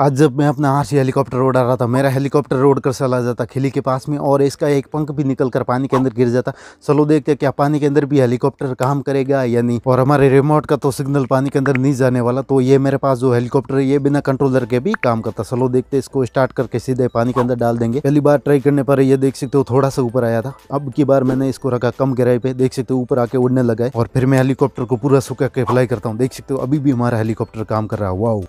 आज जब मैं अपना हाथ से हेलीकॉप्टर उड़ा रहा था मेरा हेलीकॉप्टर रोड कर चला जाता खिली के पास में और इसका एक पंख भी निकल कर पानी के अंदर गिर जाता चलो देखते क्या पानी के अंदर भी हेलीकॉप्टर काम करेगा या नहीं और हमारे रिमोट का तो सिग्नल पानी के अंदर नहीं जाने वाला तो ये मेरे पास जो हेलीकॉप्टर है ये बिना कंट्रोलर के भी काम करता चलो देखते इसको स्टार्ट करके सीधे पानी के अंदर डाल देंगे पहली बार ट्राई करने पर ये देख सकते हो थोड़ा सा ऊपर आया था अब की बार मैंने इसको रखा कम गहराई पे देख सकते हो ऊपर आके उड़ने लगा और फिर मैं हेलीकॉप्टर को पूरा सुखा के फ्लाई करता हूँ देख सकते हो अभी भी हमारा हेलीकॉप्टर काम कर रहा हुआ